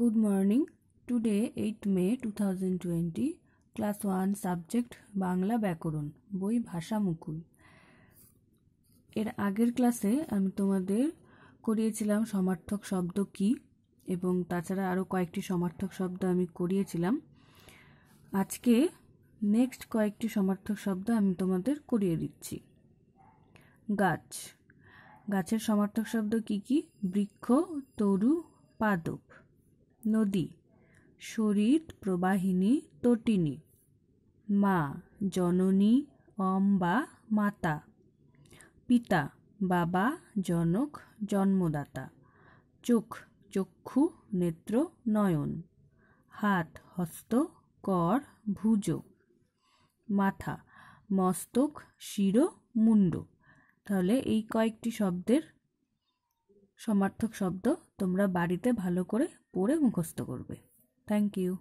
good morning today eight May two thousand twenty class one subject Bangla ব্যাকরণ বই ভাষা মুকুল এর আগের ক্লাসে আমি তোমাদের করিয়েছিলাম সমার্থক শব্দ কি এবং তাছাড়া আরও কয়েকটি সমার্থক শব্দ আমি করিয়েছিলাম আজকে নেক্সট কয়েকটি সমার্থক শব্দ আমি তোমাদের করিয়ে দিচ্ছি গাছ গাছের সমার্থক শব্দ কি কি বৃক্ষ তরু পাদপ নদী শরীর প্রবাহিনী তটিনী মা জননী অম্বা মাতা পিতা বাবা জনক জন্মদাতা চোখ চক্ষু নেত্র নয়ন হাত হস্ত কর ভুজ মাথা মস্তক শির মুন্ড তাহলে এই কয়েকটি শব্দের সমার্থক শব্দ তোমরা বাড়িতে ভালো করে পড়ে মুখস্থ করবে থ্যাংক ইউ